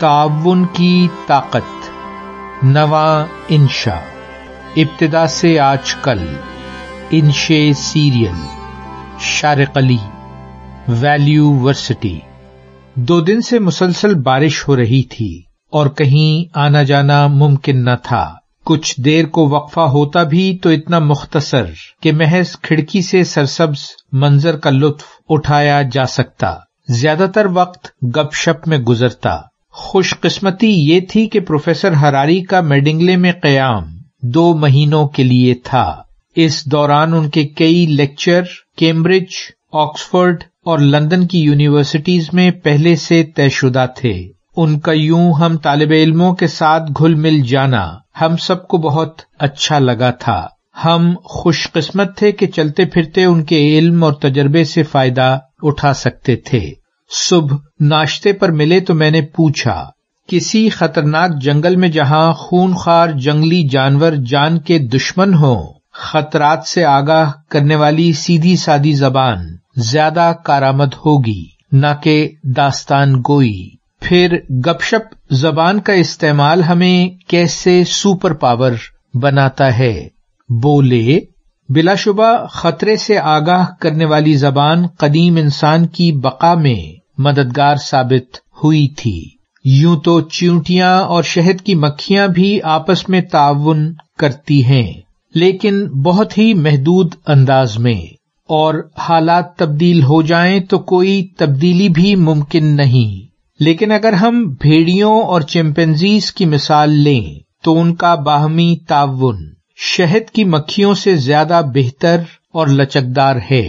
ताउन की ताकत नवा इंशा इब्तदा से आज कल इंशे सीरियल शारकली वैल्यू वर्सिटी दो दिन से मुसलसल बारिश हो रही थी और कहीं आना जाना मुमकिन न था कुछ देर को वक्फा होता भी तो इतना मुख्तसर कि महज खिड़की से सरसब्ज मंजर का लुत्फ उठाया जा सकता ज्यादातर वक्त गपशप में गुजरता खुशकिस्मती ये थी कि प्रोफेसर हरारी का मेडिंगले में क्याम दो महीनों के लिए था इस दौरान उनके कई लेक्चर कैम्ब्रिज ऑक्सफोर्ड और लंदन की यूनिवर्सिटीज में पहले से तयशुदा थे उनका यूं हम तालब इलमों के साथ घुल मिल जाना हम सबको बहुत अच्छा लगा था हम खुशकिस्मत थे कि चलते फिरते उनके इल्म और तजर्बे से फायदा उठा सकते थे सुबह नाश्ते पर मिले तो मैंने पूछा किसी खतरनाक जंगल में जहां खूनखार जंगली जानवर जान के दुश्मन हो खतरात से आगाह करने वाली सीधी सादी जबान ज्यादा कारामद होगी न के दास्तान गोई फिर गपशप जबान का इस्तेमाल हमें कैसे सुपर पावर बनाता है बोले बिलाशुबा खतरे से आगाह करने वाली जबान कदीम इंसान की बका में मददगार साबित हुई थी यूं तो चींटियां और शहद की मक्खियां भी आपस में ताउन करती हैं लेकिन बहुत ही महदूद अंदाज में और हालात तब्दील हो जाएं तो कोई तब्दीली भी मुमकिन नहीं लेकिन अगर हम भेड़ियों और चिंपेंजीज की मिसाल लें तो उनका बाहमी ताउन शहद की मक्खियों से ज्यादा बेहतर और लचकदार है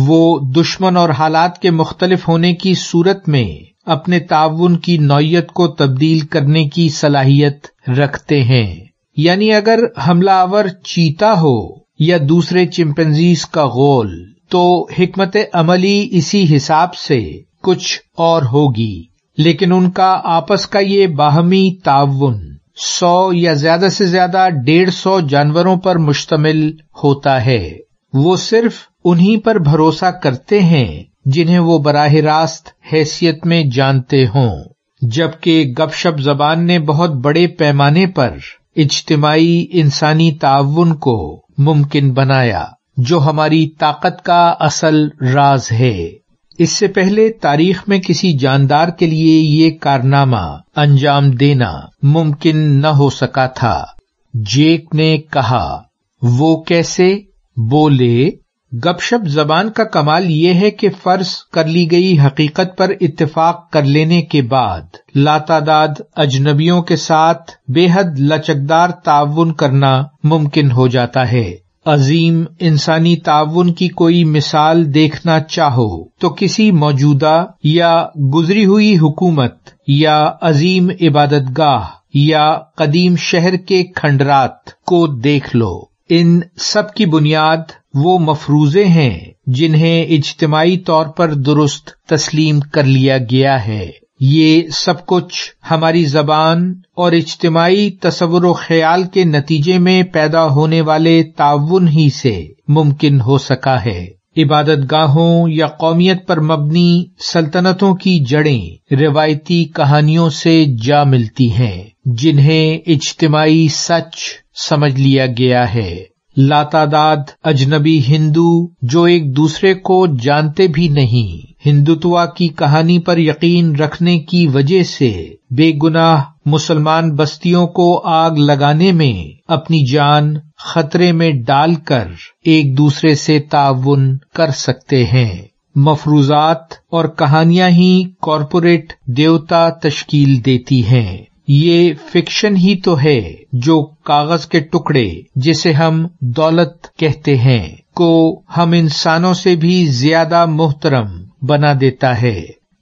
वो दुश्मन और हालात के मुख्तलिफ होने की सूरत में अपने ताउन की नौयत को तब्दील करने की सलाहियत रखते हैं यानी अगर हमलावर चीता हो या दूसरे चिंपन्जीज का गोल तो हमत अमली इसी हिसाब से कुछ और होगी लेकिन उनका आपस का ये बाहमी ताउन सौ या ज्यादा से ज्यादा डेढ़ सौ जानवरों पर मुश्तमिल होता है वो सिर्फ उन्हीं पर भरोसा करते हैं जिन्हें वो बराह रास्त हैसियत में जानते हों जबकि गपशप जबान ने बहुत बड़े पैमाने पर इज्तमाही इंसानी ताउन को मुमकिन बनाया जो हमारी ताकत का असल राज है इससे पहले तारीख में किसी जानदार के लिए ये कारनामा अंजाम देना मुमकिन न हो सका था जेक ने कहा वो कैसे बोले गपशप जबान का कमाल यह है कि फर्ज कर ली गई हकीकत पर इतफाक कर लेने के बाद लातादाद अजनबियों के साथ बेहद लचकदार ताउन करना मुमकिन हो जाता है अजीम इंसानी ताउन की कोई मिसाल देखना चाहो तो किसी मौजूदा या गुजरी हुई हुकूमत या अजीम इबादतगाह या कदीम शहर के खंडरात को देख लो इन सब की बुनियाद वो मफरूजे हैं जिन्हें इज्तमाही तौर पर दुरुस्त तस्लीम कर लिया गया है ये सब कुछ हमारी जबान और इज्तमाही तस्वर ख्याल के नतीजे में पैदा होने वाले ताउन ही से मुमकिन हो सका है इबादत गाहों या कौमियत पर मबनी सल्तनतों की जड़ें रिवायती कहानियों से जा मिलती हैं जिन्हें इज्तमाही सच समझ लिया गया है लातादाद अजनबी हिंदू जो एक दूसरे को जानते भी नहीं हिंदुत्व की कहानी पर यकीन रखने की वजह से बेगुनाह मुसलमान बस्तियों को आग लगाने में अपनी जान खतरे में डालकर एक दूसरे से ताउन कर सकते हैं मफरूजात और कहानियां ही कॉरपोरेट देवता तश्कील देती हैं ये फिक्शन ही तो है जो कागज के टुकड़े जिसे हम दौलत कहते हैं को हम इंसानों से भी ज्यादा मोहतरम बना देता है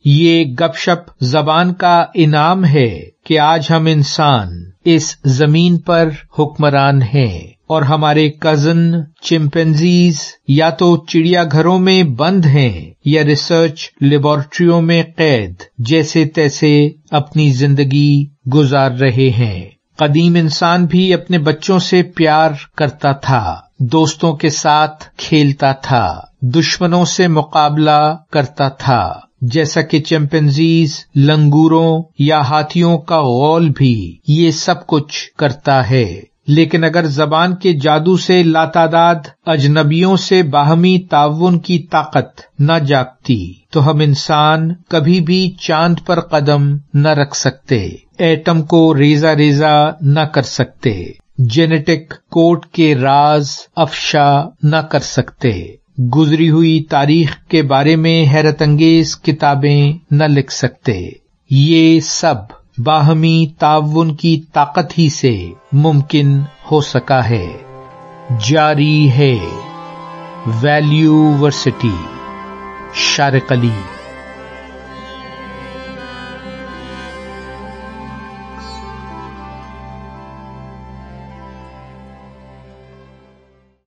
ये गपशप जबान का इनाम है कि आज हम इंसान इस जमीन पर हुक्मरान हैं और हमारे कजन चिंपेंजीज या तो चिड़ियाघरों में बंद हैं या रिसर्च लेबोरेटरियों में कैद जैसे तैसे अपनी जिंदगी गुजार रहे हैं कदीम इंसान भी अपने बच्चों से प्यार करता था दोस्तों के साथ खेलता था दुश्मनों से मुकाबला करता था जैसा कि चिंपेंजीज लंगूरों या हाथियों का गौल भी ये सब कुछ करता है लेकिन अगर जबान के जादू से लातादाद अजनबियों से बाहमी ताउन की ताकत न जागती तो हम इंसान कभी भी चांद पर कदम न रख सकते एटम को रेजा रेजा न कर सकते जेनेटिक कोड के राज अफशा न कर सकते गुजरी हुई तारीख के बारे में हैरत अंगेज किताबें न लिख सकते ये सब बाहमी ताउन की ताकत ही से मुमकिन हो सका है जारी है वैल्यूवर्सिटी शारकली